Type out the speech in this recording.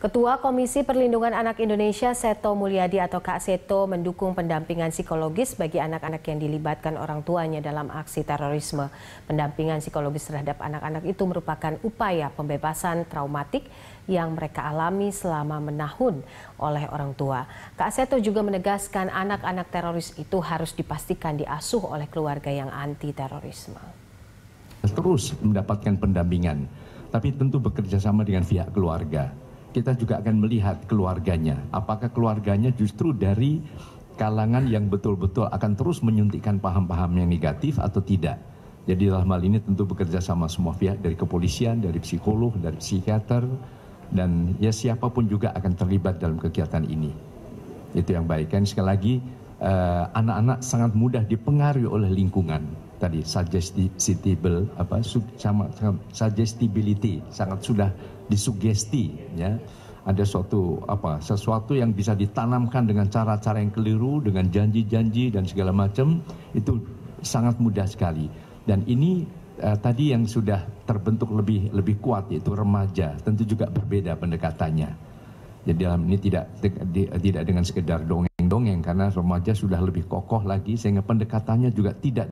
Ketua Komisi Perlindungan Anak Indonesia Seto Mulyadi atau Kak Seto mendukung pendampingan psikologis bagi anak-anak yang dilibatkan orang tuanya dalam aksi terorisme. Pendampingan psikologis terhadap anak-anak itu merupakan upaya pembebasan traumatik yang mereka alami selama menahun oleh orang tua. Kak Seto juga menegaskan anak-anak teroris itu harus dipastikan diasuh oleh keluarga yang anti terorisme. Terus mendapatkan pendampingan, tapi tentu bekerja sama dengan pihak keluarga kita juga akan melihat keluarganya. Apakah keluarganya justru dari kalangan yang betul-betul akan terus menyuntikkan paham-paham yang negatif atau tidak. Jadi dalam hal ini tentu bekerja sama semua pihak dari kepolisian, dari psikolog, dari psikiater, dan ya siapapun juga akan terlibat dalam kegiatan ini. Itu yang baik. Dan sekali lagi, eh, anak-anak eh, sangat mudah dipengaruhi oleh lingkungan tadi suggestible apa sub, sama, suggestibility sangat sudah disugesti ya ada suatu apa sesuatu yang bisa ditanamkan dengan cara-cara yang keliru dengan janji-janji dan segala macam itu sangat mudah sekali dan ini eh, tadi yang sudah terbentuk lebih lebih kuat yaitu remaja tentu juga berbeda pendekatannya jadi dalam ini tidak tidak dengan sekedar dongeng-dongeng karena remaja sudah lebih kokoh lagi sehingga pendekatannya juga tidak